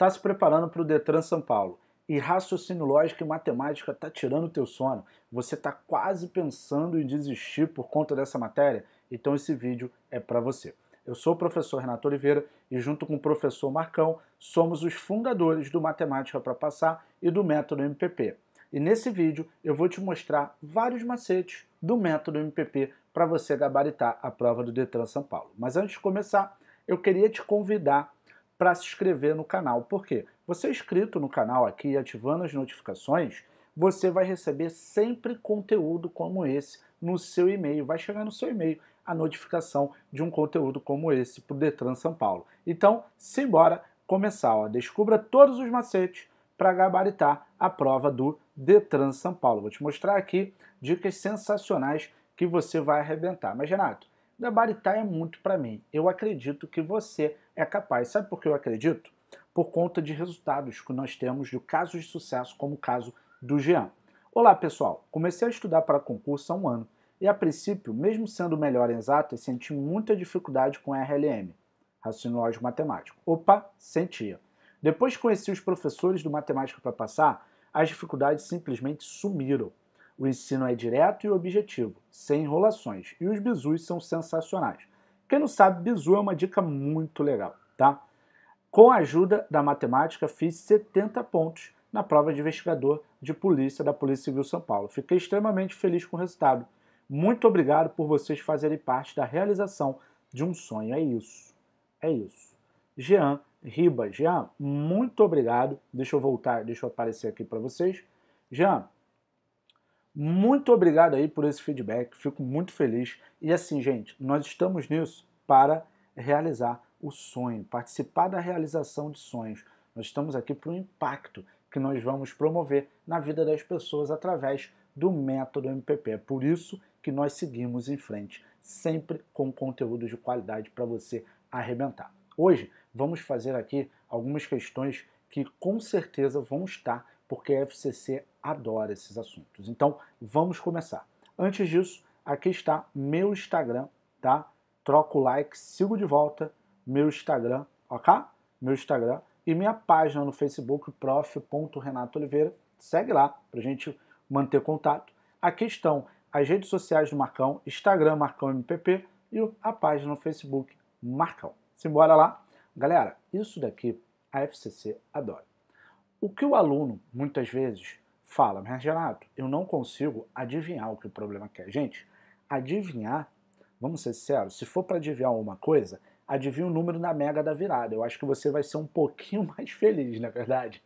Tá se preparando para o Detran São Paulo e raciocínio lógico e matemática tá tirando o teu sono. Você tá quase pensando em desistir por conta dessa matéria? Então esse vídeo é para você. Eu sou o professor Renato Oliveira e junto com o professor Marcão somos os fundadores do Matemática para Passar e do Método MPP. E nesse vídeo eu vou te mostrar vários macetes do método MPP para você gabaritar a prova do Detran São Paulo. Mas antes de começar, eu queria te convidar para se inscrever no canal. Por quê? Você é inscrito no canal aqui, ativando as notificações, você vai receber sempre conteúdo como esse no seu e-mail. Vai chegar no seu e-mail a notificação de um conteúdo como esse para o Detran São Paulo. Então, simbora começar. Ó. Descubra todos os macetes para gabaritar a prova do Detran São Paulo. Vou te mostrar aqui dicas sensacionais que você vai arrebentar. Mas, Renato, Gabaritar é muito para mim. Eu acredito que você é capaz. Sabe por que eu acredito? Por conta de resultados que nós temos de casos de sucesso, como o caso do Jean. Olá, pessoal. Comecei a estudar para concurso há um ano e, a princípio, mesmo sendo melhor em exato, senti muita dificuldade com RLM, raciocínio lógico matemático. Opa, sentia. Depois que conheci os professores do Matemática para Passar, as dificuldades simplesmente sumiram. O ensino é direto e objetivo, sem enrolações, e os bizus são sensacionais. Quem não sabe, bizu é uma dica muito legal, tá? Com a ajuda da matemática, fiz 70 pontos na prova de investigador de polícia da Polícia Civil São Paulo. Fiquei extremamente feliz com o resultado. Muito obrigado por vocês fazerem parte da realização de um sonho. É isso. É isso. Jean Ribas. Jean, muito obrigado. Deixa eu voltar, deixa eu aparecer aqui para vocês. Jean, muito obrigado aí por esse feedback, fico muito feliz. E assim, gente, nós estamos nisso para realizar o sonho, participar da realização de sonhos. Nós estamos aqui para o impacto que nós vamos promover na vida das pessoas através do método MPP. É por isso que nós seguimos em frente, sempre com conteúdo de qualidade para você arrebentar. Hoje vamos fazer aqui algumas questões que com certeza vão estar porque a FCC adora esses assuntos. Então, vamos começar. Antes disso, aqui está meu Instagram, tá? Troca o like, sigo de volta meu Instagram, ok? Meu Instagram e minha página no Facebook, prof.renatooliveira. Segue lá pra gente manter contato. Aqui estão as redes sociais do Marcão, Instagram Marcão MPP e a página no Facebook Marcão. Simbora lá. Galera, isso daqui a FCC adora. O que o aluno muitas vezes fala, mas Renato, eu não consigo adivinhar o que o problema quer. Gente, adivinhar, vamos ser sérios, se for para adivinhar uma coisa, adivinha o número da mega da virada. Eu acho que você vai ser um pouquinho mais feliz, na é verdade.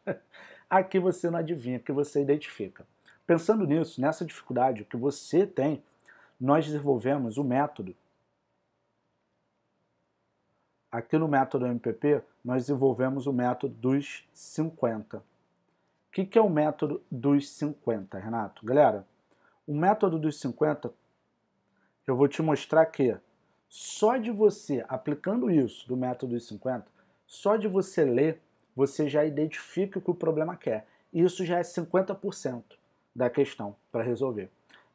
Aqui você não adivinha, que você identifica. Pensando nisso, nessa dificuldade que você tem, nós desenvolvemos o método Aqui no método MPP, nós desenvolvemos o método dos 50. O que, que é o método dos 50, Renato? Galera, o método dos 50, eu vou te mostrar que só de você, aplicando isso do método dos 50, só de você ler, você já identifica o que o problema quer. Isso já é 50% da questão para resolver.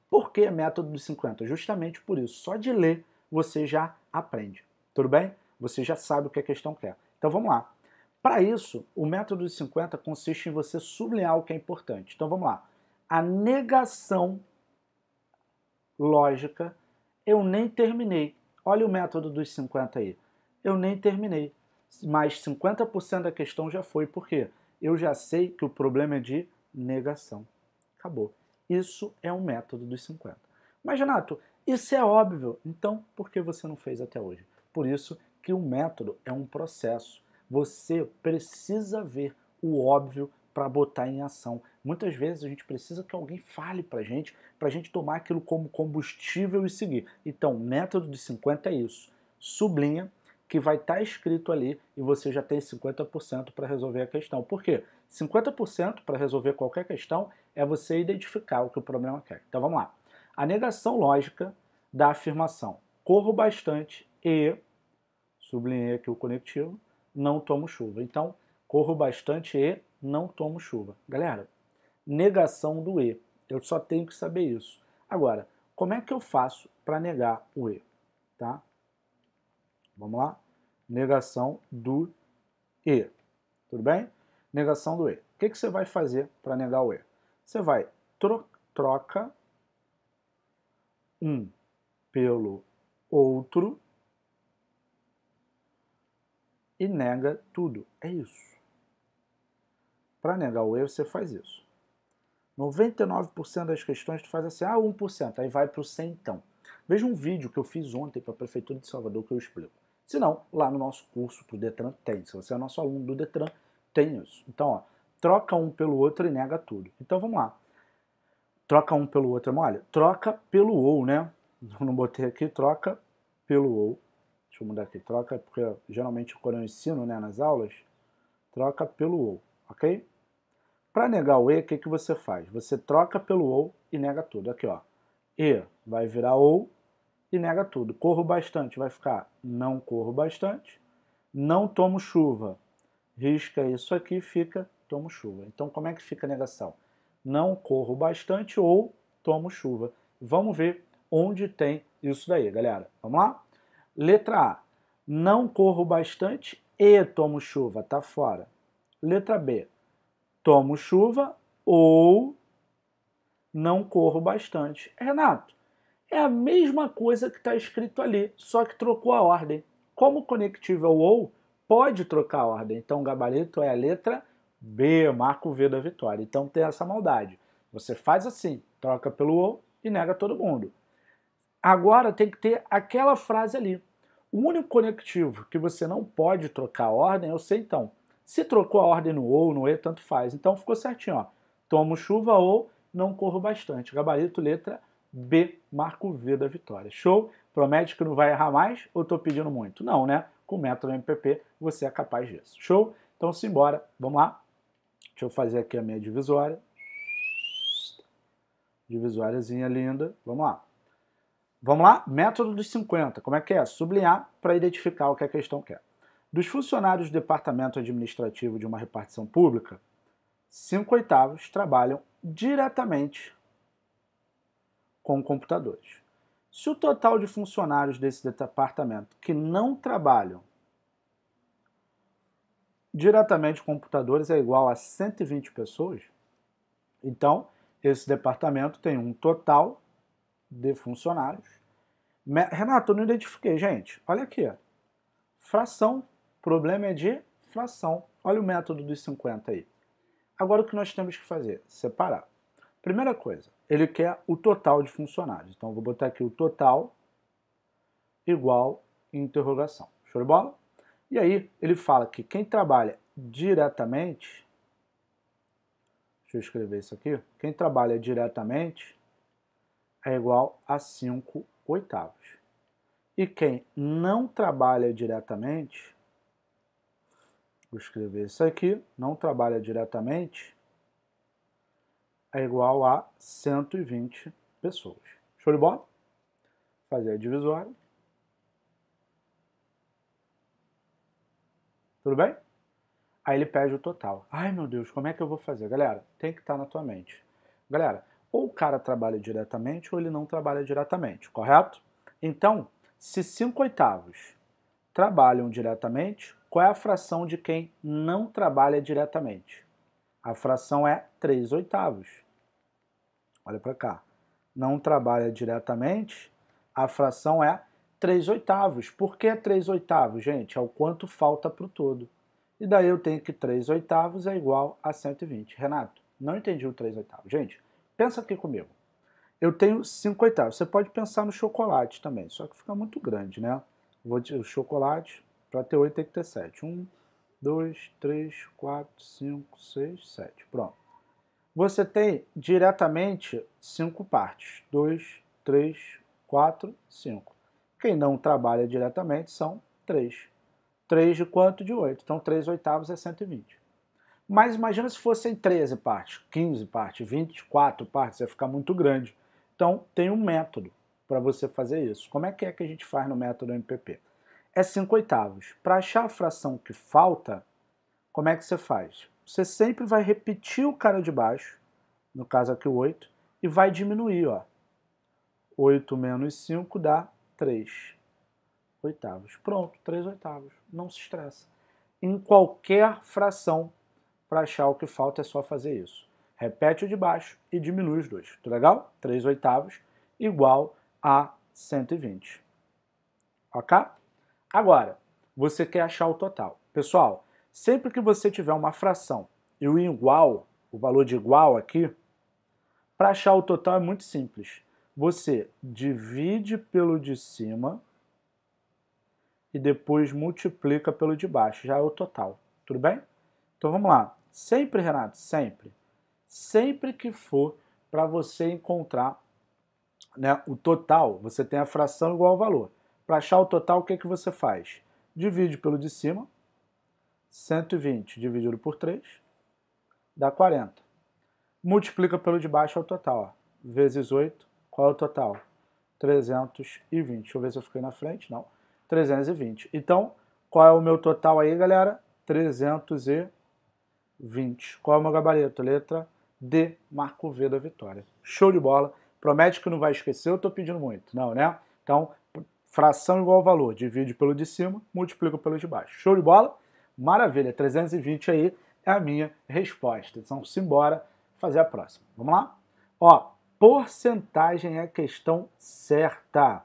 Por que método dos 50? Justamente por isso. Só de ler, você já aprende. Tudo bem? você já sabe o que a questão quer. Então vamos lá. Para isso, o método de 50 consiste em você sublinhar o que é importante. Então vamos lá. A negação lógica, eu nem terminei. Olha o método dos 50 aí. Eu nem terminei. Mas 50% da questão já foi. Por quê? Eu já sei que o problema é de negação. Acabou. Isso é o método dos 50. Mas, Renato, isso é óbvio. Então, por que você não fez até hoje? Por isso, que um método é um processo. Você precisa ver o óbvio para botar em ação. Muitas vezes a gente precisa que alguém fale para gente, para a gente tomar aquilo como combustível e seguir. Então, método de 50 é isso. Sublinha que vai estar tá escrito ali e você já tem 50% para resolver a questão. Por quê? 50% para resolver qualquer questão é você identificar o que o problema quer. Então vamos lá. A negação lógica da afirmação. Corro bastante e sublinhei aqui o conectivo, não tomo chuva. Então, corro bastante e não tomo chuva. Galera, negação do e. Eu só tenho que saber isso. Agora, como é que eu faço para negar o e? Tá? Vamos lá? Negação do e. Tudo bem? Negação do e. O que, que você vai fazer para negar o e? Você vai tro troca um pelo outro e nega tudo. É isso. Para negar o erro, você faz isso. 99% das questões tu faz assim, ah, 1%, aí vai para o então Veja um vídeo que eu fiz ontem para a Prefeitura de Salvador que eu explico. Se não, lá no nosso curso para o Detran tem. Se você é nosso aluno do Detran, tem isso. Então, ó, troca um pelo outro e nega tudo. Então, vamos lá. Troca um pelo outro é olha, Troca pelo ou, né? não botei aqui, troca pelo ou Deixa eu mudar aqui, troca, porque geralmente quando eu ensino né, nas aulas, troca pelo ou, ok? Para negar o e, o que, que você faz? Você troca pelo ou e nega tudo. Aqui, ó. E vai virar ou e nega tudo. Corro bastante, vai ficar não corro bastante. Não tomo chuva. Risca isso aqui, fica tomo chuva. Então, como é que fica a negação? Não corro bastante ou tomo chuva. Vamos ver onde tem isso daí, galera. Vamos lá? Letra A. Não corro bastante e tomo chuva, tá fora. Letra B. Tomo chuva ou não corro bastante. Renato, é a mesma coisa que está escrito ali, só que trocou a ordem. Como o conectivo é o ou, pode trocar a ordem. Então o gabarito é a letra B, marco V da vitória. Então tem essa maldade. Você faz assim, troca pelo ou e nega todo mundo. Agora tem que ter aquela frase ali. O único conectivo que você não pode trocar a ordem é o C então. Se trocou a ordem no ou, no e, tanto faz. Então ficou certinho, ó. Tomo chuva ou não corro bastante. Gabarito letra B, marco V da vitória. Show? Promete que não vai errar mais ou tô pedindo muito? Não, né? Com o método MPP você é capaz disso. Show? Então simbora, vamos lá? Deixa eu fazer aqui a minha divisória. Divisóriazinha linda, vamos lá. Vamos lá? Método dos 50. Como é que é? Sublinhar para identificar o que é a questão quer. Dos funcionários do departamento administrativo de uma repartição pública, 5 oitavos trabalham diretamente com computadores. Se o total de funcionários desse departamento que não trabalham diretamente com computadores é igual a 120 pessoas, então esse departamento tem um total de funcionários. Renato, eu não identifiquei, gente. Olha aqui. Fração. Problema é de fração. Olha o método dos 50 aí. Agora o que nós temos que fazer? Separar. Primeira coisa, ele quer o total de funcionários. Então eu vou botar aqui o total igual interrogação. Show de bola? E aí ele fala que quem trabalha diretamente, deixa eu escrever isso aqui, quem trabalha diretamente é igual a 5 oitavos. E quem não trabalha diretamente, vou escrever isso aqui, não trabalha diretamente, é igual a 120 pessoas. Show de bola? Fazer a divisória. Tudo bem? Aí ele pede o total. Ai meu Deus, como é que eu vou fazer? Galera, tem que estar na tua mente. Galera, ou o cara trabalha diretamente ou ele não trabalha diretamente, correto? Então, se 5 oitavos trabalham diretamente, qual é a fração de quem não trabalha diretamente? A fração é 3 oitavos. Olha para cá. Não trabalha diretamente, a fração é 3 oitavos. Por que 3 oitavos, gente? É o quanto falta para o todo. E daí eu tenho que 3 oitavos é igual a 120. Renato, não entendi o 3 oitavos. Gente, pensa aqui comigo. Eu tenho cinco oitavos. Você pode pensar no chocolate também, só que fica muito grande, né? Vou o chocolate, para ter oito tem que ter sete. Um, dois, três, quatro, cinco, seis, sete. Pronto. Você tem diretamente cinco partes. Dois, três, quatro, cinco. Quem não trabalha diretamente são três. Três de quanto? De oito. Então, três oitavos é 120. Mas imagina se fossem 13 partes, 15 partes, 24 partes, ia ficar muito grande. Então tem um método para você fazer isso. Como é que é que a gente faz no método MPP? É 5 oitavos. Para achar a fração que falta, como é que você faz? Você sempre vai repetir o cara de baixo, no caso aqui o 8, e vai diminuir. Ó. 8 menos 5 dá 3 oitavos. Pronto, 3 oitavos. Não se estressa. Em qualquer fração para achar o que falta é só fazer isso. Repete o de baixo e diminui os dois. Tudo tá legal? 3 oitavos igual a 120. Ok? Agora, você quer achar o total. Pessoal, sempre que você tiver uma fração e o igual, o valor de igual aqui, para achar o total é muito simples. Você divide pelo de cima e depois multiplica pelo de baixo, já é o total. Tudo bem? Então vamos lá. Sempre, Renato, sempre. Sempre que for para você encontrar né, o total, você tem a fração igual ao valor. Para achar o total, o que, é que você faz? Divide pelo de cima, 120 dividido por 3, dá 40. Multiplica pelo de baixo, é o total. Ó. Vezes 8, qual é o total? 320. Deixa eu ver se eu fiquei na frente. Não. 320. Então, qual é o meu total aí, galera? 320 20. Qual é o meu gabarito? Letra D, Marco V da vitória. Show de bola. Promete que não vai esquecer, eu estou pedindo muito. Não, né? Então, fração igual ao valor. Divide pelo de cima, multiplica pelo de baixo. Show de bola? Maravilha. 320 aí é a minha resposta. Então, simbora fazer a próxima. Vamos lá? Ó, porcentagem é a questão certa.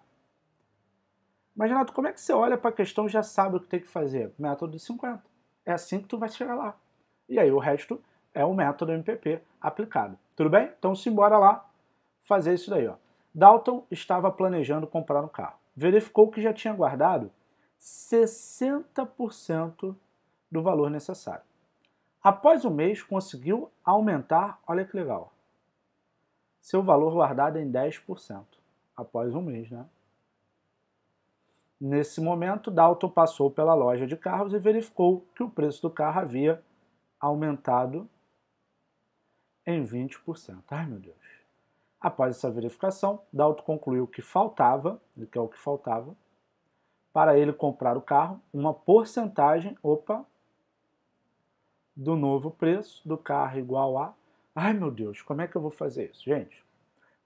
Mas, Renato, como é que você olha para a questão e já sabe o que tem que fazer? Método de 50. É assim que tu vai chegar lá e aí o resto é o método MPP aplicado. Tudo bem? Então simbora lá fazer isso daí. Ó. Dalton estava planejando comprar um carro. Verificou que já tinha guardado 60% do valor necessário. Após um mês, conseguiu aumentar, olha que legal, seu valor guardado é em 10%. Após um mês, né? Nesse momento, Dalton passou pela loja de carros e verificou que o preço do carro havia aumentado em 20%. Ai, meu Deus. Após essa verificação, Dalto concluiu que faltava, que é o que faltava, para ele comprar o carro, uma porcentagem, opa, do novo preço do carro igual a... Ai, meu Deus, como é que eu vou fazer isso? Gente,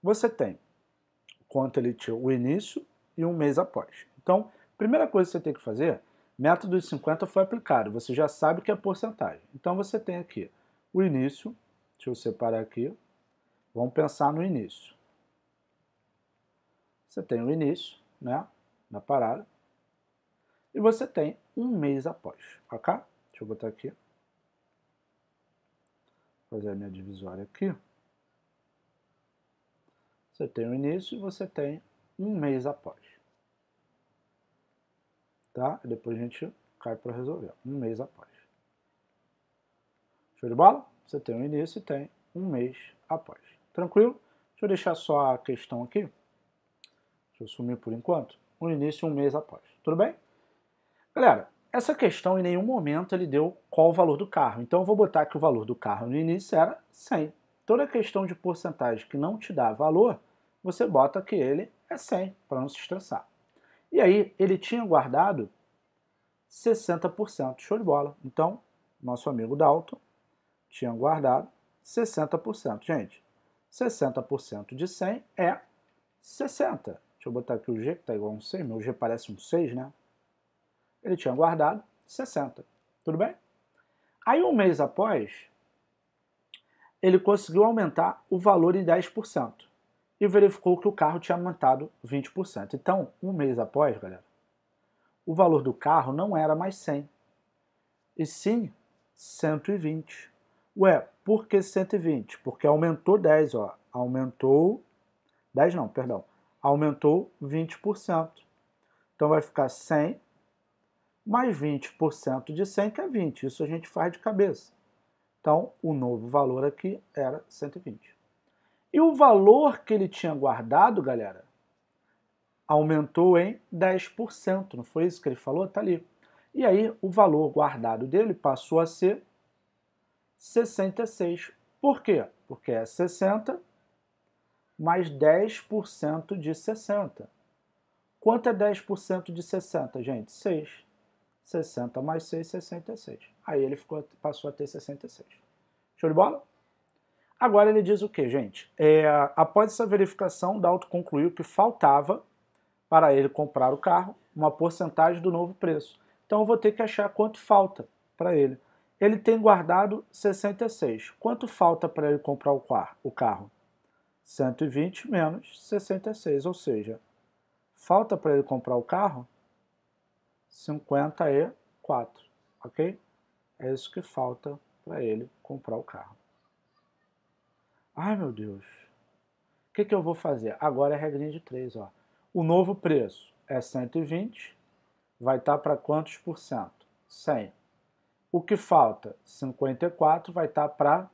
você tem quanto ele tinha o início e um mês após. Então, primeira coisa que você tem que fazer método de 50 foi aplicado, você já sabe o que é porcentagem. Então você tem aqui o início, deixa eu separar aqui, vamos pensar no início. Você tem o início, né, na parada, e você tem um mês após, ok? Deixa eu botar aqui, fazer a minha divisória aqui. Você tem o início e você tem um mês após tá? depois a gente cai para resolver, um mês após. Show de bola? Você tem o início e tem um mês após. Tranquilo? Deixa eu deixar só a questão aqui. Deixa eu sumir por enquanto. Um início um mês após. Tudo bem? Galera, essa questão em nenhum momento ele deu qual o valor do carro. Então eu vou botar que o valor do carro no início era 100. Toda questão de porcentagem que não te dá valor, você bota que ele é 100, para não se estressar. E aí ele tinha guardado 60%. Show de bola. Então, nosso amigo Dalton tinha guardado 60%. Gente, 60% de 100 é 60. Deixa eu botar aqui o G, que está igual a um 100. Meu G parece um 6, né? Ele tinha guardado 60. Tudo bem? Aí, um mês após, ele conseguiu aumentar o valor em 10% e verificou que o carro tinha aumentado 20%. Então, um mês após, galera, o valor do carro não era mais 100, e sim 120. Ué, por que 120? Porque aumentou 10, ó. Aumentou 10 não, perdão. Aumentou 20%. Então vai ficar 100 mais 20% de 100 que é 20. Isso a gente faz de cabeça. Então, o novo valor aqui era 120. E o valor que ele tinha guardado, galera, aumentou em 10%. Não foi isso que ele falou? Tá ali. E aí o valor guardado dele passou a ser 66. Por quê? Porque é 60 mais 10% de 60. Quanto é 10% de 60, gente? 6. 60 mais 6, 66. Aí ele ficou, passou a ter 66. Show de bola? Agora ele diz o que, gente? É, após essa verificação, Dalton concluiu que faltava para ele comprar o carro uma porcentagem do novo preço. Então eu vou ter que achar quanto falta para ele. Ele tem guardado 66. Quanto falta para ele comprar o carro? 120 menos 66, ou seja, falta para ele comprar o carro 54, ok? É isso que falta para ele comprar o carro. Ai, meu Deus. O que, que eu vou fazer? Agora é a regrinha de 3, ó. O novo preço é 120, vai estar tá para quantos por cento? 100. O que falta? 54 vai estar tá para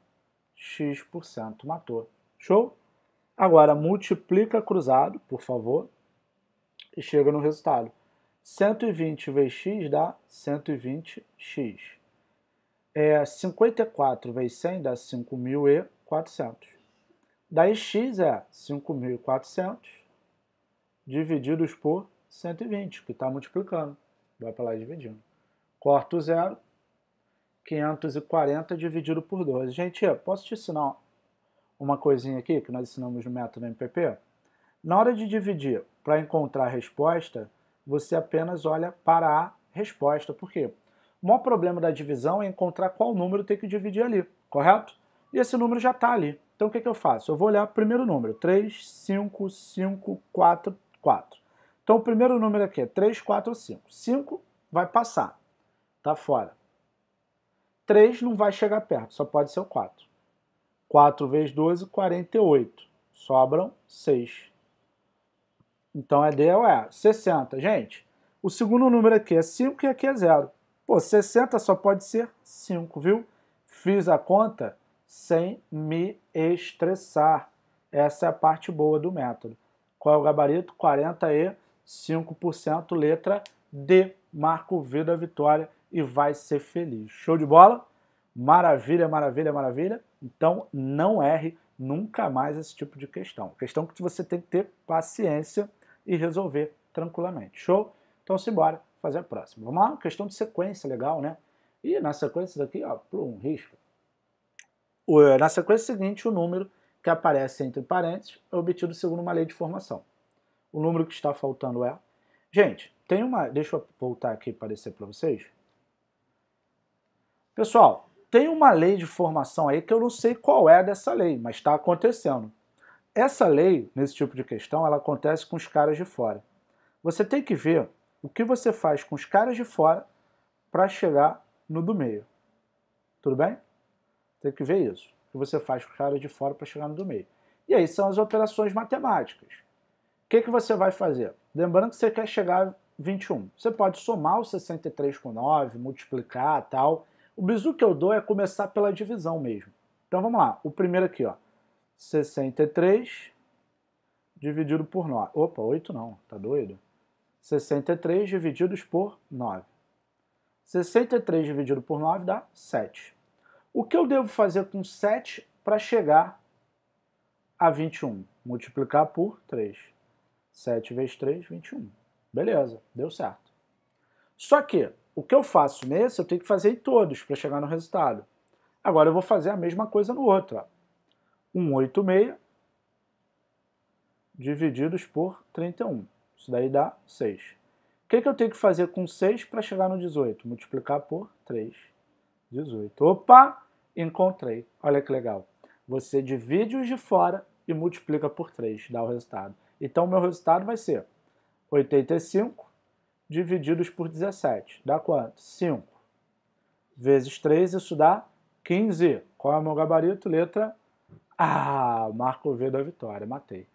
x%. por cento. Matou. Show? Agora multiplica cruzado, por favor, e chega no resultado. 120 vezes x dá 120x. É, 54 vezes 100 dá 5.400. Daí x é 5.400 divididos por 120, que está multiplicando. Vai para lá dividindo. Corta o zero. 540 dividido por 12. Gente, posso te ensinar uma coisinha aqui que nós ensinamos no método MPP? Na hora de dividir para encontrar a resposta, você apenas olha para a resposta. Por quê? O maior problema da divisão é encontrar qual número tem que dividir ali, correto? E esse número já está ali. Então o que, é que eu faço? Eu vou olhar o primeiro número, 3, 5, 5, 4, 4. Então o primeiro número aqui é 3, 4, 5. 5 vai passar, tá fora. 3 não vai chegar perto, só pode ser o 4. 4 vezes 12, 48. Sobram 6. Então é D ou E. 60, gente. O segundo número aqui é 5 e aqui é 0. Pô, 60 só pode ser 5, viu? Fiz a conta, sem me estressar. Essa é a parte boa do método. Qual é o gabarito? 40e 5% letra D. Marco V da vitória e vai ser feliz. Show de bola? Maravilha, maravilha, maravilha. Então não erre nunca mais esse tipo de questão. Questão que você tem que ter paciência e resolver tranquilamente. Show? Então simbora fazer a próxima. Vamos lá? Questão de sequência, legal, né? E na sequência daqui, ó, um risco na sequência seguinte, o número que aparece entre parênteses é obtido segundo uma lei de formação. O número que está faltando é... Gente, tem uma... Deixa eu voltar aqui para aparecer para vocês. Pessoal, tem uma lei de formação aí que eu não sei qual é dessa lei, mas está acontecendo. Essa lei, nesse tipo de questão, ela acontece com os caras de fora. Você tem que ver o que você faz com os caras de fora para chegar no do meio. Tudo bem? Tem que ver isso. O que você faz com os caras de fora para chegar no do meio. E aí são as operações matemáticas. O que, que você vai fazer? Lembrando que você quer chegar a 21. Você pode somar o 63 com 9, multiplicar tal. O bizu que eu dou é começar pela divisão mesmo. Então vamos lá. O primeiro aqui, ó. 63 dividido por 9. Opa, 8 não, tá doido? 63 divididos por 9. 63 dividido por 9 dá 7. O que eu devo fazer com 7 para chegar a 21? Multiplicar por 3. 7 vezes 3, 21. Beleza, deu certo. Só que o que eu faço nesse, eu tenho que fazer em todos para chegar no resultado. Agora eu vou fazer a mesma coisa no outro. 186 divididos por 31. Isso daí dá 6. O que, que eu tenho que fazer com 6 para chegar no 18? Multiplicar por 3. 18. Opa! Encontrei. Olha que legal. Você divide os de fora e multiplica por 3, dá o resultado. Então, meu resultado vai ser 85 divididos por 17. Dá quanto? 5. Vezes 3, isso dá 15. Qual é o meu gabarito? Letra A. Marco V da vitória. Matei.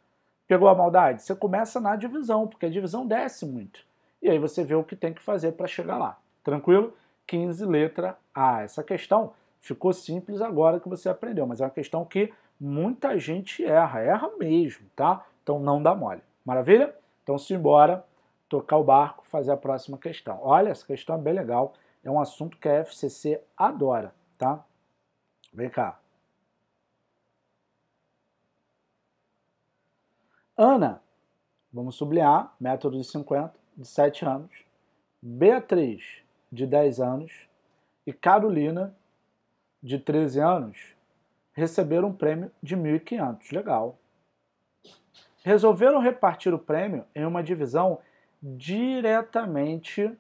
Pegou a maldade? Você começa na divisão, porque a divisão desce muito. E aí você vê o que tem que fazer para chegar lá. Tranquilo? 15, letra A. Essa questão Ficou simples agora que você aprendeu, mas é uma questão que muita gente erra, erra mesmo, tá? Então não dá mole. Maravilha? Então simbora tocar o barco, fazer a próxima questão. Olha, essa questão é bem legal, é um assunto que a FCC adora, tá? Vem cá. Ana, vamos sublinhar, método de 50, de 7 anos. Beatriz, de 10 anos. E Carolina, de 13 anos receberam um prêmio de 1.500. Legal. Resolveram repartir o prêmio em uma divisão diretamente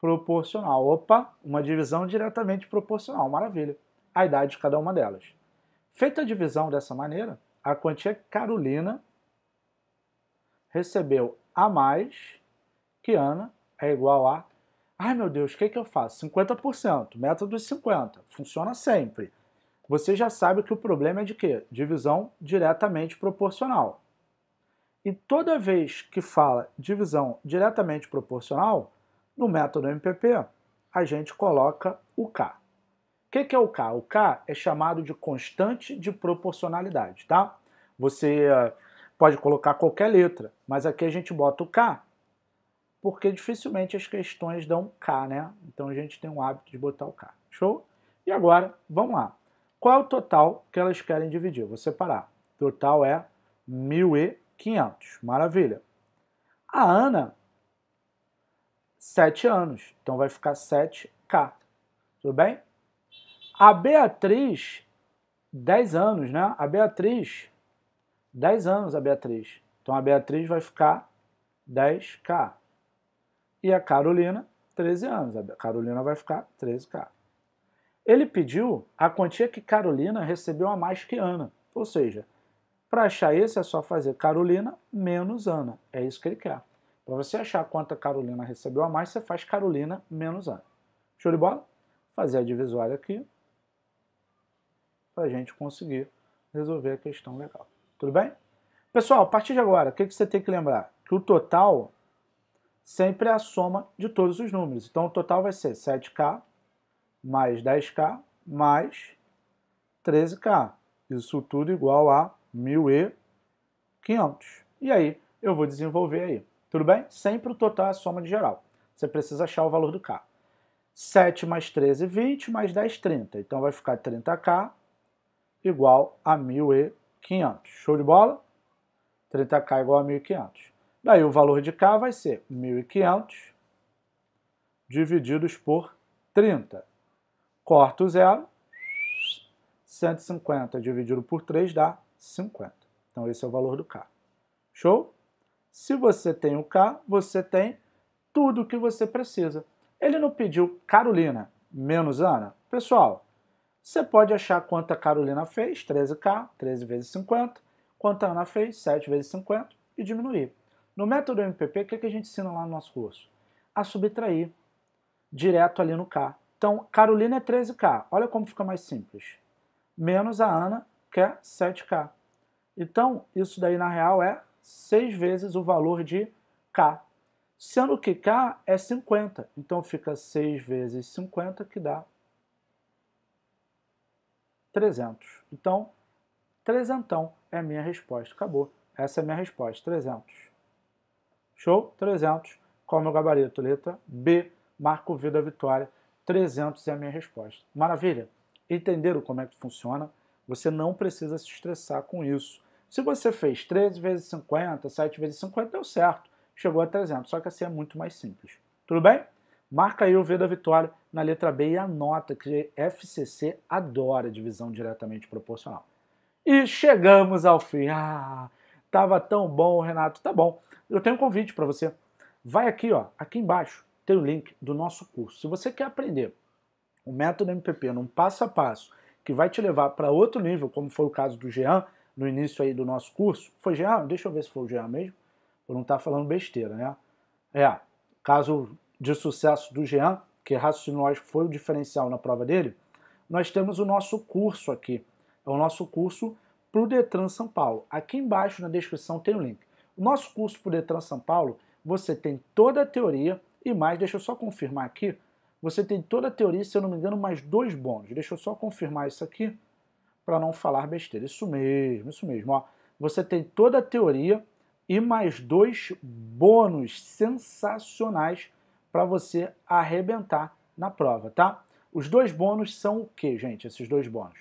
proporcional. Opa, uma divisão diretamente proporcional. Maravilha. A idade de cada uma delas. Feita a divisão dessa maneira, a quantia Carolina recebeu a mais que Ana é igual a Ai meu Deus, o que, que eu faço? 50%, meta dos 50%, funciona sempre. Você já sabe que o problema é de quê? Divisão diretamente proporcional. E toda vez que fala divisão diretamente proporcional, no método MPP, a gente coloca o K. O que, que é o K? O K é chamado de constante de proporcionalidade, tá? Você eh, pode colocar qualquer letra, mas aqui a gente bota o K porque dificilmente as questões dão K, né? Então a gente tem o hábito de botar o K. Show? E agora, vamos lá. Qual é o total que elas querem dividir? Vou separar. total é 1.500. Maravilha. A Ana, 7 anos. Então vai ficar 7K. Tudo bem? A Beatriz, 10 anos, né? A Beatriz, 10 anos a Beatriz. Então a Beatriz vai ficar 10K. E a Carolina, 13 anos. A Carolina vai ficar 13K. Ele pediu a quantia que Carolina recebeu a mais que Ana. Ou seja, para achar esse é só fazer Carolina menos Ana. É isso que ele quer. Para você achar quanto a Carolina recebeu a mais, você faz Carolina menos Ana. Show de bola? Fazer a divisória aqui para a gente conseguir resolver a questão legal. Tudo bem? Pessoal, a partir de agora, o que, que você tem que lembrar? Que o total sempre é a soma de todos os números. Então o total vai ser 7K mais 10K mais 13K. Isso tudo igual a 1.500. E aí eu vou desenvolver aí. Tudo bem? Sempre o total é a soma de geral. Você precisa achar o valor do K. 7 mais 13, 20, mais 10, 30. Então vai ficar 30K igual a 1.500. Show de bola? 30K igual a 1.500. Daí o valor de K vai ser 1.500 divididos por 30. Corta o zero, 150 dividido por 3 dá 50. Então esse é o valor do K. Show? Se você tem o K, você tem tudo o que você precisa. Ele não pediu Carolina menos Ana. Pessoal, você pode achar quanto a Carolina fez, 13K, 13 vezes 50, quanto a Ana fez, 7 vezes 50, e diminuir. No método MPP, o que, que a gente ensina lá no nosso curso? A subtrair direto ali no K. Então, Carolina é 13K. Olha como fica mais simples. Menos a Ana, que é 7K. Então, isso daí na real é 6 vezes o valor de K. Sendo que K é 50. Então, fica 6 vezes 50, que dá 300. Então, trezentão é a minha resposta. Acabou. Essa é a minha resposta, 300. Show? 300. Qual é o meu gabarito? Letra B. Marco V da vitória. 300 é a minha resposta. Maravilha? Entenderam como é que funciona? Você não precisa se estressar com isso. Se você fez 13 vezes 50, 7 vezes 50, deu certo. Chegou a 300, só que assim é muito mais simples. Tudo bem? Marca aí o V da vitória na letra B e anota que FCC adora divisão diretamente proporcional. E chegamos ao fim. Ah, Tava tão bom, Renato. Tá bom. Eu tenho um convite para você. Vai aqui, ó, aqui embaixo tem o link do nosso curso. Se você quer aprender o método MPP num passo a passo que vai te levar para outro nível, como foi o caso do Jean no início aí do nosso curso, foi Jean? Deixa eu ver se foi o Jean mesmo, Eu não estar tá falando besteira, né? É, caso de sucesso do Jean, que raciocínio lógico foi o diferencial na prova dele, nós temos o nosso curso aqui. É o nosso curso para o Detran São Paulo. Aqui embaixo na descrição tem o um link. O nosso curso para o Detran São Paulo, você tem toda a teoria e mais, deixa eu só confirmar aqui, você tem toda a teoria, se eu não me engano, mais dois bônus. Deixa eu só confirmar isso aqui para não falar besteira. Isso mesmo, isso mesmo. Ó. Você tem toda a teoria e mais dois bônus sensacionais para você arrebentar na prova, tá? Os dois bônus são o que, gente? Esses dois bônus.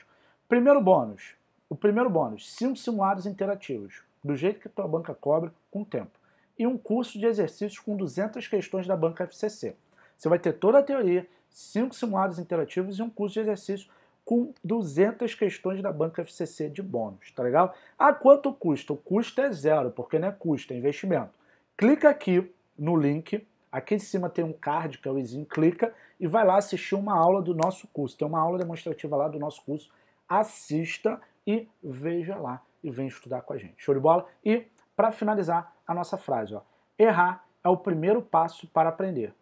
Primeiro bônus, o primeiro bônus, cinco simulados interativos, do jeito que tua banca cobra, com tempo. E um curso de exercícios com 200 questões da banca FCC. Você vai ter toda a teoria, cinco simulados interativos e um curso de exercícios com 200 questões da banca FCC de bônus, tá legal? A ah, quanto custa? O custo é zero, porque não é custo, é investimento. Clica aqui no link, aqui em cima tem um card que é o izinho, clica e vai lá assistir uma aula do nosso curso. Tem uma aula demonstrativa lá do nosso curso, assista e veja lá e vem estudar com a gente. Show de bola? E para finalizar a nossa frase, ó, errar é o primeiro passo para aprender.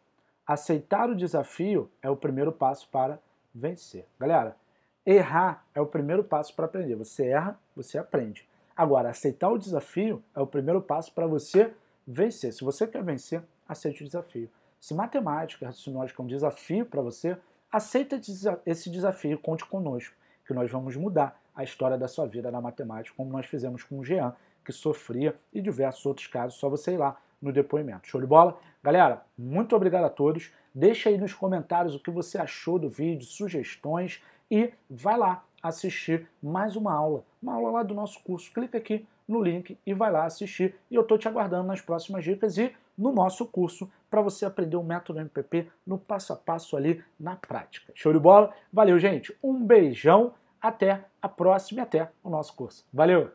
Aceitar o desafio é o primeiro passo para vencer. Galera, errar é o primeiro passo para aprender. Você erra, você aprende. Agora, aceitar o desafio é o primeiro passo para você vencer. Se você quer vencer, aceite o desafio. Se matemática, raciocínio lógico é um desafio para você, aceita esse desafio e conte conosco, que nós vamos mudar a história da sua vida na matemática, como nós fizemos com o Jean, que sofria, e diversos outros casos, só você ir lá no depoimento. Show de bola? Galera, muito obrigado a todos. Deixa aí nos comentários o que você achou do vídeo, sugestões e vai lá assistir mais uma aula, uma aula lá do nosso curso. Clica aqui no link e vai lá assistir. E eu estou te aguardando nas próximas dicas e no nosso curso para você aprender o método MPP no passo a passo ali na prática. Show de bola? Valeu, gente. Um beijão. Até a próxima e até o nosso curso. Valeu!